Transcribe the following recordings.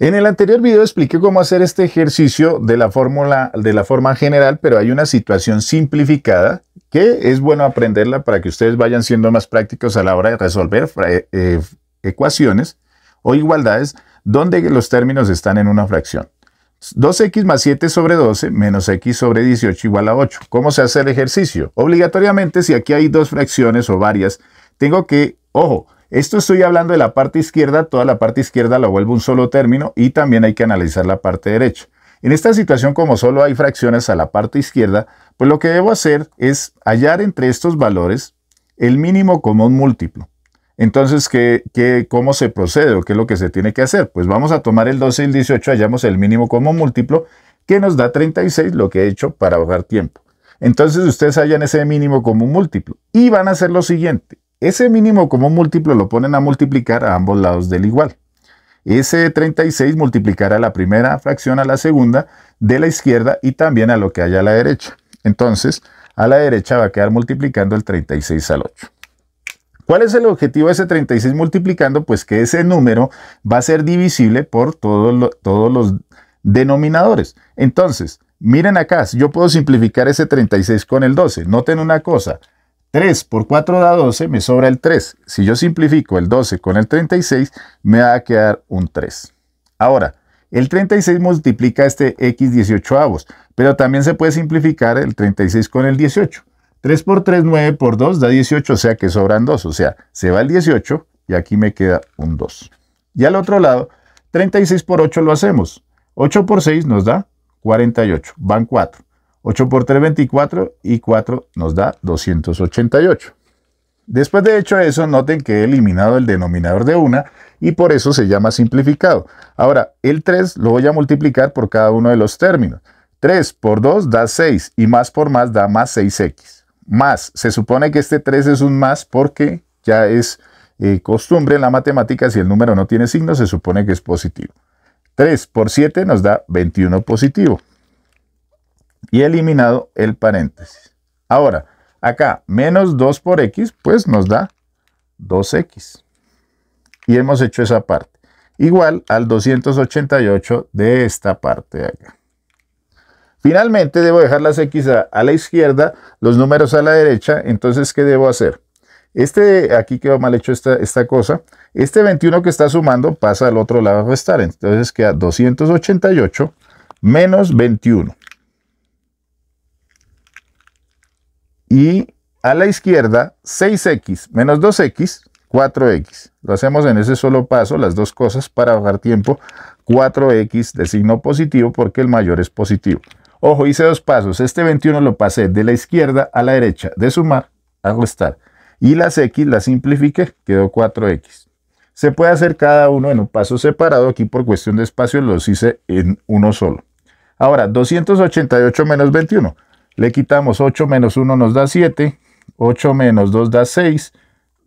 En el anterior video expliqué cómo hacer este ejercicio de la, fórmula, de la forma general, pero hay una situación simplificada que es bueno aprenderla para que ustedes vayan siendo más prácticos a la hora de resolver eh, eh, ecuaciones o igualdades donde los términos están en una fracción. 2x más 7 sobre 12 menos x sobre 18 igual a 8. ¿Cómo se hace el ejercicio? Obligatoriamente, si aquí hay dos fracciones o varias, tengo que, ojo, esto estoy hablando de la parte izquierda, toda la parte izquierda la vuelvo un solo término y también hay que analizar la parte derecha. En esta situación, como solo hay fracciones a la parte izquierda, pues lo que debo hacer es hallar entre estos valores el mínimo común múltiplo. Entonces, ¿qué, cómo se procede o qué es lo que se tiene que hacer? Pues vamos a tomar el 12 y el 18, hallamos el mínimo común múltiplo, que nos da 36, lo que he hecho para ahorrar tiempo. Entonces, ustedes hallan ese mínimo común múltiplo y van a hacer lo siguiente. Ese mínimo como múltiplo lo ponen a multiplicar a ambos lados del igual. Ese 36 multiplicará la primera fracción a la segunda de la izquierda y también a lo que haya a la derecha. Entonces, a la derecha va a quedar multiplicando el 36 al 8. ¿Cuál es el objetivo de ese 36 multiplicando? Pues que ese número va a ser divisible por todos los denominadores. Entonces, miren acá, yo puedo simplificar ese 36 con el 12. Noten una cosa, 3 por 4 da 12, me sobra el 3. Si yo simplifico el 12 con el 36, me va a quedar un 3. Ahora, el 36 multiplica este x 18 avos, pero también se puede simplificar el 36 con el 18. 3 por 3, 9 por 2 da 18, o sea que sobran 2. O sea, se va el 18 y aquí me queda un 2. Y al otro lado, 36 por 8 lo hacemos. 8 por 6 nos da 48, van 4. 8 por 3, 24 y 4 nos da 288. Después de hecho eso, noten que he eliminado el denominador de 1 y por eso se llama simplificado. Ahora, el 3 lo voy a multiplicar por cada uno de los términos. 3 por 2 da 6 y más por más da más 6x. Más, se supone que este 3 es un más porque ya es eh, costumbre en la matemática, si el número no tiene signo, se supone que es positivo. 3 por 7 nos da 21 positivo y eliminado el paréntesis. Ahora, acá menos 2 por x, pues nos da 2x. Y hemos hecho esa parte. Igual al 288 de esta parte de acá. Finalmente, debo dejar las x a, la izquierda, los números a la derecha. Entonces, ¿qué debo hacer? Este, aquí quedó mal hecho esta, esta cosa. Este 21 que está sumando pasa al otro lado a restar. Entonces queda 288 menos 21. y a la izquierda 6x menos 2x, 4x. Lo hacemos en ese solo paso, las dos cosas, para bajar tiempo. 4x de signo positivo porque el mayor es positivo. Ojo, hice dos pasos. Este 21 lo pasé de la izquierda a la derecha, de sumar a restar. Y las x las simplifiqué, quedó 4x. Se puede hacer cada uno en un paso separado. Aquí por cuestión de espacio los hice en uno solo. Ahora, 288 menos 21. Le quitamos 8 menos 1 nos da 7, 8 menos 2 da 6,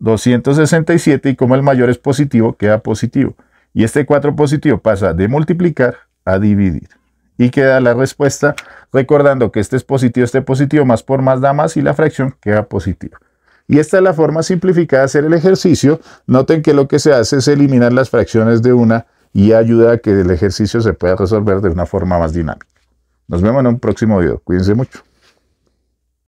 267 y como el mayor es positivo, queda positivo. Y este 4 positivo pasa de multiplicar a dividir. Y queda la respuesta recordando que este es positivo, este es positivo, más por más da más y la fracción queda positiva. Y esta es la forma simplificada de hacer el ejercicio. Noten que lo que se hace es eliminar las fracciones de una y ayuda a que el ejercicio se pueda resolver de una forma más dinámica. Nos vemos en un próximo video. Cuídense mucho.